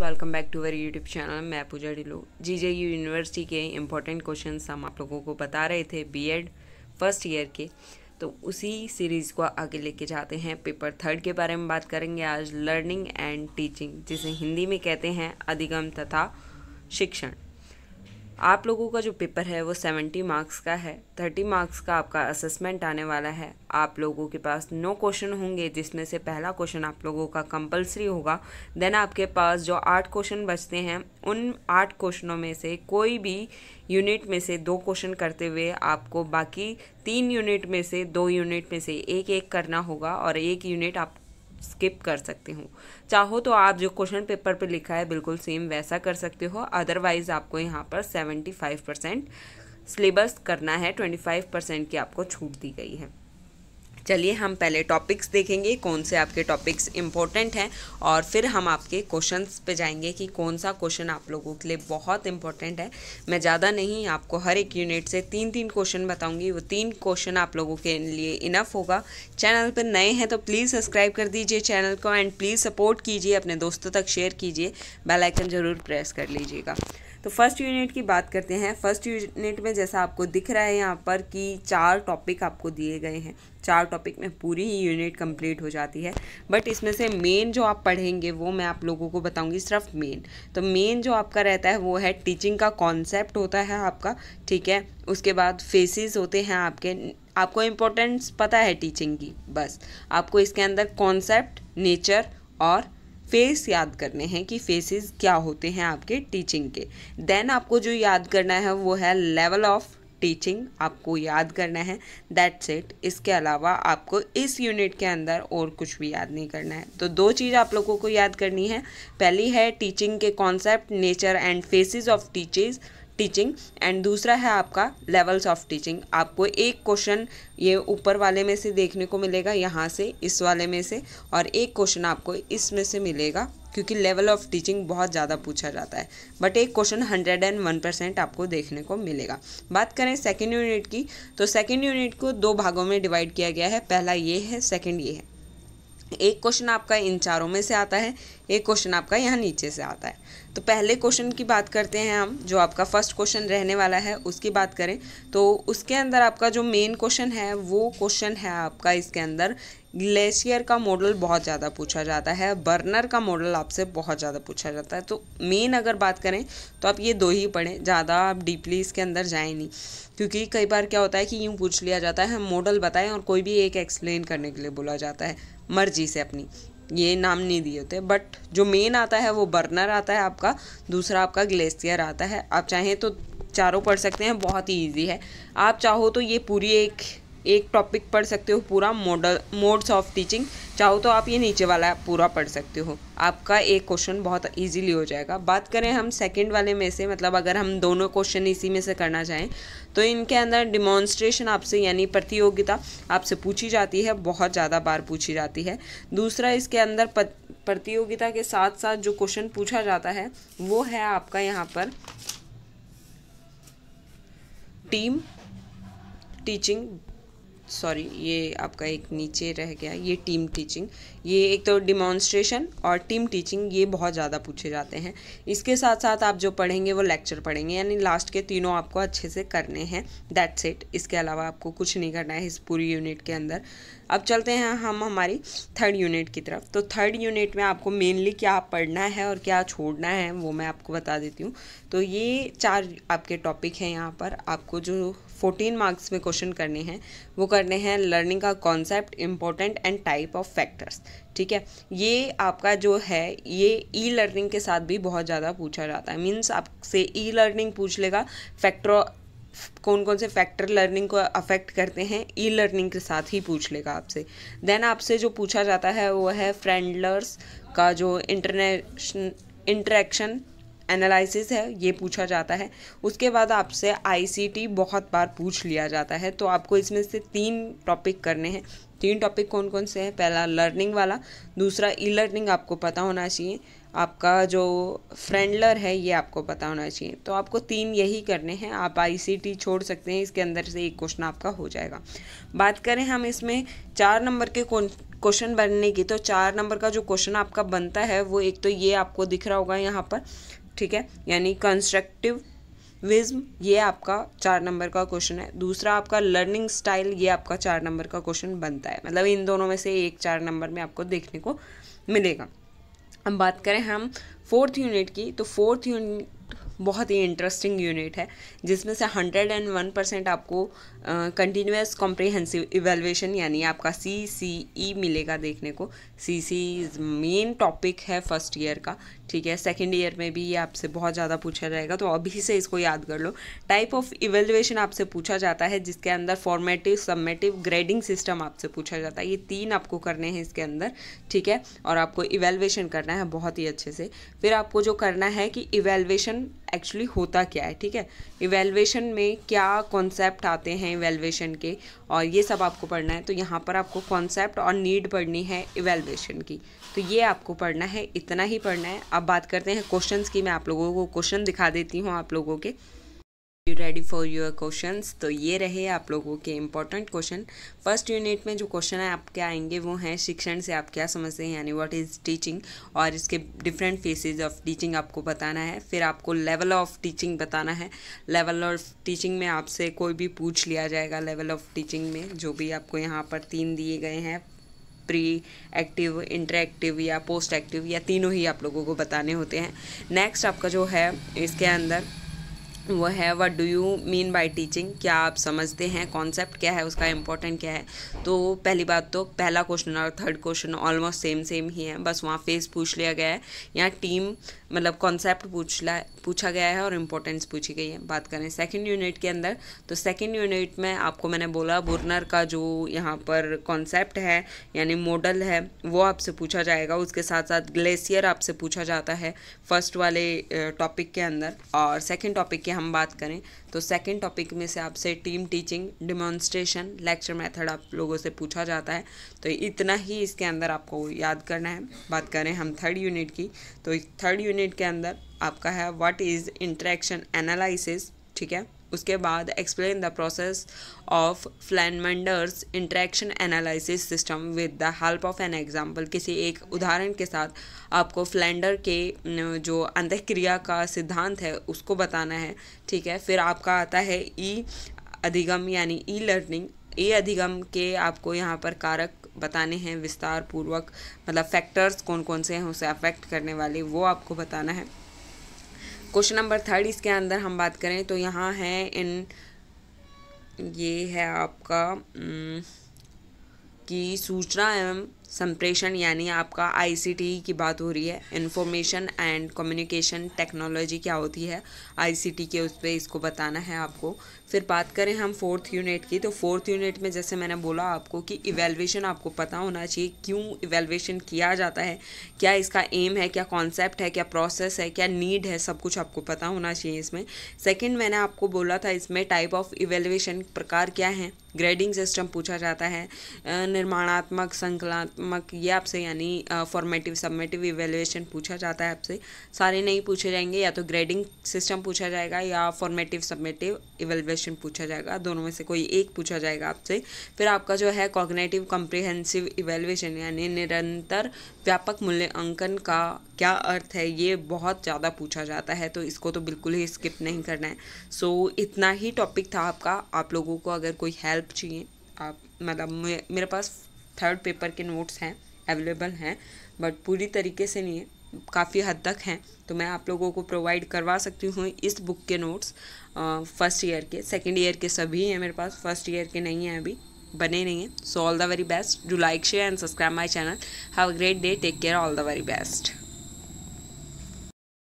welcome back to our YouTube channel मैं पूजा डिलो G J U university के important question हम आप लोगों को बता रहे थे बीएड फर्स्ट ईयर के तो उसी सीरीज़ को आगे लेके जाते हैं पेपर थर्ड के बारे में बात करेंगे आज लर्निंग एंड टीचिंग जिसे हिंदी में कहते हैं अधिगम तथा शिक्षण आप लोगों का जो पेपर है वो सेवेंटी मार्क्स का है थर्टी मार्क्स का आपका असेसमेंट आने वाला है आप लोगों के पास नौ क्वेश्चन होंगे जिसमें से पहला क्वेश्चन आप लोगों का कंपलसरी होगा देन आपके पास जो आठ क्वेश्चन बचते हैं उन आठ क्वेश्चनों में से कोई भी यूनिट में से दो क्वेश्चन करते हुए आपको बाकी तीन यूनिट में से दो यूनिट में से एक एक करना होगा और एक यूनिट आप स्किप कर सकते हो चाहो तो आप जो क्वेश्चन पेपर पे लिखा है बिल्कुल सेम वैसा कर सकते हो अदरवाइज़ आपको यहाँ पर सेवेंटी फाइव परसेंट सिलेबस करना है ट्वेंटी फाइव परसेंट की आपको छूट दी गई है चलिए हम पहले टॉपिक्स देखेंगे कौन से आपके टॉपिक्स इम्पोर्टेंट हैं और फिर हम आपके क्वेश्चंस पे जाएंगे कि कौन सा क्वेश्चन आप लोगों के लिए बहुत इंपॉर्टेंट है मैं ज़्यादा नहीं आपको हर एक यूनिट से तीन तीन क्वेश्चन बताऊंगी वो तीन क्वेश्चन आप लोगों के लिए इनफ होगा चैनल पर नए हैं तो प्लीज़ सब्सक्राइब कर दीजिए चैनल को एंड प्लीज़ सपोर्ट कीजिए अपने दोस्तों तक शेयर कीजिए बेलाइकन ज़रूर प्रेस कर लीजिएगा तो फर्स्ट यूनिट की बात करते हैं फर्स्ट यूनिट में जैसा आपको दिख रहा है यहाँ पर कि चार टॉपिक आपको दिए गए हैं चार टॉपिक में पूरी ही यूनिट कंप्लीट हो जाती है बट इसमें से मेन जो आप पढ़ेंगे वो मैं आप लोगों को बताऊंगी सिर्फ मेन तो मेन जो आपका रहता है वो है टीचिंग का कॉन्सेप्ट होता है आपका ठीक है उसके बाद फेसेस होते हैं आपके आपको इम्पोर्टेंस पता है टीचिंग की बस आपको इसके अंदर कॉन्सेप्ट नेचर और फेस याद करने हैं कि फेसेस क्या होते हैं आपके टीचिंग के देन आपको जो याद करना है वो है लेवल ऑफ टीचिंग आपको याद करना है दैट्स इट इसके अलावा आपको इस यूनिट के अंदर और कुछ भी याद नहीं करना है तो दो चीज़ आप लोगों को याद करनी है पहली है टीचिंग के concept nature and phases of teachers teaching and दूसरा है आपका लेवल्स ऑफ टीचिंग आपको एक क्वेश्चन ये ऊपर वाले में से देखने को मिलेगा यहाँ से इस वाले में से और एक क्वेश्चन आपको इसमें से मिलेगा क्योंकि लेवल ऑफ टीचिंग बहुत ज़्यादा पूछा जाता है बट एक question hundred and one percent आपको देखने को मिलेगा बात करें सेकेंड यूनिट की तो सेकेंड यूनिट को दो भागों में डिवाइड किया गया है पहला ये है सेकेंड ये है एक क्वेश्चन आपका इन चारों में से आता है ये क्वेश्चन आपका यहाँ नीचे से आता है तो पहले क्वेश्चन की बात करते हैं हम जो आपका फर्स्ट क्वेश्चन रहने वाला है उसकी बात करें तो उसके अंदर आपका जो मेन क्वेश्चन है वो क्वेश्चन है आपका इसके अंदर ग्लेशियर का मॉडल बहुत ज़्यादा पूछा जाता है बर्नर का मॉडल आपसे बहुत ज़्यादा पूछा जाता है तो मेन अगर बात करें तो आप ये दो ही पढ़ें ज़्यादा आप डीपली इसके अंदर जाए नहीं क्योंकि कई बार क्या होता है कि यूँ पूछ लिया जाता है हम मॉडल बताएं और कोई भी एक एक्सप्लेन करने के लिए बोला जाता है मर्जी से अपनी ये नाम नहीं दिए होते बट जो मेन आता है वो बर्नर आता है आपका दूसरा आपका ग्लेशियर आता है आप चाहें तो चारों पढ़ सकते हैं बहुत ही ईजी है आप चाहो तो ये पूरी एक एक टॉपिक पढ़ सकते हो पूरा मॉडल मोड्स ऑफ टीचिंग चाहो तो आप ये नीचे वाला पूरा पढ़ सकते हो आपका एक क्वेश्चन बहुत इजीली हो जाएगा बात करें हम सेकंड वाले में से मतलब अगर हम दोनों क्वेश्चन इसी में से करना चाहें तो इनके अंदर डिमॉन्स्ट्रेशन आपसे यानी प्रतियोगिता आपसे पूछी जाती है बहुत ज़्यादा बार पूछी जाती है दूसरा इसके अंदर प्रतियोगिता के साथ साथ जो क्वेश्चन पूछा जाता है वो है आपका यहाँ पर टीम टीचिंग सॉरी ये आपका एक नीचे रह गया ये टीम टीचिंग ये एक तो डिमॉन्स्ट्रेशन और टीम टीचिंग ये बहुत ज़्यादा पूछे जाते हैं इसके साथ साथ आप जो पढ़ेंगे वो लेक्चर पढ़ेंगे यानी लास्ट के तीनों आपको अच्छे से करने हैं दैट्स इट इसके अलावा आपको कुछ नहीं करना है इस पूरी यूनिट के अंदर अब चलते हैं हम हमारी थर्ड यूनिट की तरफ तो थर्ड यूनिट में आपको मेनली क्या पढ़ना है और क्या छोड़ना है वो मैं आपको बता देती हूँ तो ये चार आपके टॉपिक हैं यहाँ पर आपको जो 14 मार्क्स में क्वेश्चन करने हैं वो करने हैं लर्निंग का concept important and type of factors ठीक है ये आपका जो है ये ई लर्निंग के साथ भी बहुत ज़्यादा पूछा जाता है मीन्स आपसे ई लर्निंग पूछ लेगा फैक्टर कौन कौन से फैक्टर लर्निंग को अफेक्ट करते हैं ई लर्निंग के साथ ही पूछ लेगा आपसे देन आपसे जो पूछा जाता है वो है फ्रेंडलर्स का जो इंटरनेशन इंटरेक्शन एनालिसिस है ये पूछा जाता है उसके बाद आपसे आईसीटी बहुत बार पूछ लिया जाता है तो आपको इसमें से तीन टॉपिक करने हैं तीन टॉपिक कौन कौन से हैं पहला लर्निंग वाला दूसरा ई लर्निंग आपको पता होना चाहिए आपका जो फ्रेंडलर है ये आपको पता होना चाहिए तो आपको तीन यही करने हैं आप आईसीटी छोड़ सकते हैं इसके अंदर से एक क्वेश्चन आपका हो जाएगा बात करें हम इसमें चार नंबर के क्वेश्चन बनने की तो चार नंबर का जो क्वेश्चन आपका बनता है वो एक तो ये आपको दिख रहा होगा यहाँ पर ठीक है यानी कंस्ट्रक्टिव विज्म ये आपका चार नंबर का क्वेश्चन है दूसरा आपका लर्निंग स्टाइल ये आपका चार नंबर का क्वेश्चन बनता है मतलब इन दोनों में से एक चार नंबर में आपको देखने को मिलेगा अब बात करें हम फोर्थ यूनिट की तो फोर्थ यूनिट बहुत ही इंटरेस्टिंग यूनिट है जिसमें से हंड्रेड एंड वन परसेंट आपको कंटिन्यूस कॉम्प्रिहेंसिव इवेलुएशन यानी आपका सी सी ई मिलेगा देखने को सी सी मेन टॉपिक है फर्स्ट ईयर का ठीक है सेकेंड ईयर में भी ये आपसे बहुत ज़्यादा पूछा जाएगा तो अभी से इसको याद कर लो टाइप ऑफ इवेल्युएशन आपसे पूछा जाता है जिसके अंदर फॉर्मेटिव सबमेटिव ग्रेडिंग सिस्टम आपसे पूछा जाता है ये तीन आपको करने हैं इसके अंदर ठीक है और आपको इवेल्युएशन करना है बहुत ही अच्छे से फिर आपको जो करना है कि इवेल्युएशन एक्चुअली होता क्या है ठीक है इवेल्युएशन में क्या कॉन्सेप्ट आते हैं इवेल्युएशन के और ये सब आपको पढ़ना है तो यहाँ पर आपको कॉन्सेप्ट और नीड पढ़नी है इवेल्युएशन फाउंडेशन की तो ये आपको पढ़ना है इतना ही पढ़ना है अब बात करते हैं क्वेश्चंस की मैं आप लोगों को क्वेश्चन दिखा देती हूँ आप लोगों के you ready for your question तो ये रहे आप लोगों के इंपॉर्टेंट क्वेश्चन फर्स्ट यूनिट में जो क्वेश्चन आपके आएंगे वो हैं शिक्षण से आप क्या समझते हैं यानी व्हाट इज़ टीचिंग और इसके डिफरेंट फेसेज ऑफ टीचिंग आपको बताना है फिर आपको लेवल ऑफ टीचिंग बताना है लेवल ऑफ टीचिंग में आपसे कोई भी पूछ लिया जाएगा लेवल ऑफ टीचिंग में जो भी आपको यहाँ पर तीन दिए गए हैं प्री एक्टिव एक्टिव या पोस्ट एक्टिव या तीनों ही आप लोगों को बताने होते हैं नेक्स्ट आपका जो है इसके अंदर वो है what do you mean by teaching क्या आप समझते हैं कॉन्सेप्ट क्या है उसका इम्पोर्टेंट क्या है तो पहली बात तो पहला क्वेश्चन और third question almost same same ही है बस वहाँ फेस पूछ लिया गया है यहाँ टीम मतलब कॉन्सेप्ट पूछ ला पूछा गया है और इम्पोर्टेंस पूछी गई है बात करें सेकेंड यूनिट के अंदर तो सेकेंड यूनिट में आपको मैंने बोला बुर्नर का जो यहाँ पर कॉन्सेप्ट है यानी मॉडल है वो आपसे पूछा जाएगा उसके साथ साथ ग्लेशियर आपसे पूछा जाता है फर्स्ट वाले टॉपिक के अंदर और सेकेंड टॉपिक के की हम बात करें तो सेकंड टॉपिक में से आपसे team teaching demonstration lecture method आप लोगों से पूछा जाता है तो इतना ही इसके अंदर आपको याद करना है बात करें हम थर्ड यूनिट की तो थर्ड यूनिट के अंदर आपका है व्हाट इज़ इंट्रैक्शन एनालिसिस ठीक है उसके बाद explain the process of Flanders interaction analysis system with the help of an example किसी एक उदाहरण के साथ आपको फ्लैंडर के जो अंतक्रिया का सिद्धांत है उसको बताना है ठीक है फिर आपका आता है ई e अधिगम यानी ई लर्निंग ई अधिगम के आपको यहाँ पर कारक बताने हैं विस्तार पूर्वक मतलब फैक्टर्स कौन कौन से हैं उसे अफेक्ट करने वाले वो आपको बताना है क्वेश्चन नंबर थर्ड इसके अंदर हम बात करें तो यहाँ है इन ये है आपका कि सूचना एवं संप्रेषण यानी आपका आईसीटी की बात हो रही है इन्फॉर्मेशन एंड कम्युनिकेशन टेक्नोलॉजी क्या होती है आईसीटी के उस पर इसको बताना है आपको फिर बात करें हम फोर्थ यूनिट की तो फोर्थ यूनिट में जैसे मैंने बोला आपको कि इवेल्युएशन आपको पता होना चाहिए क्यों इवेल्युएशन किया जाता है क्या इसका एम है क्या कॉन्सेप्ट है क्या प्रोसेस है क्या नीड है सब कुछ आपको पता होना चाहिए इसमें सेकेंड मैंने आपको बोला था इसमें टाइप ऑफ इवेल्युएशन प्रकार क्या है ग्रेडिंग सिस्टम पूछा जाता है निर्माणात्मक संकलात्मक मार्क ये आपसे यानी फॉर्मेटिव सबमेटिव इवेल्युएशन पूछा जाता है आपसे सारे नहीं पूछे जाएंगे या तो ग्रेडिंग सिस्टम पूछा जाएगा या फॉर्मेटिव सबमेटिव इवेल्युएशन पूछा जाएगा दोनों में से कोई एक पूछा जाएगा आपसे फिर आपका जो है कॉग्नेटिव कॉम्प्रिहेंसिव इवेल्युएशन यानी निरंतर व्यापक मूल्यांकन का क्या अर्थ है ये बहुत ज़्यादा पूछा जाता है तो इसको तो बिल्कुल ही स्किप नहीं करना है सो so, इतना ही टॉपिक था आपका आप लोगों को अगर कोई हेल्प चाहिए आप मतलब मेरे पास थर्ड पेपर के नोट्स हैं अवेलेबल हैं बट पूरी तरीके से नहीं है काफ़ी हद तक हैं तो मैं आप लोगों को प्रोवाइड करवा सकती हूँ इस बुक के नोट्स फर्स्ट ईयर के सेकेंड ईयर के सभी हैं मेरे पास फर्स्ट ईयर के नहीं हैं अभी बने नहीं हैं so all the very best do like share and subscribe my channel have a great day take care all the very best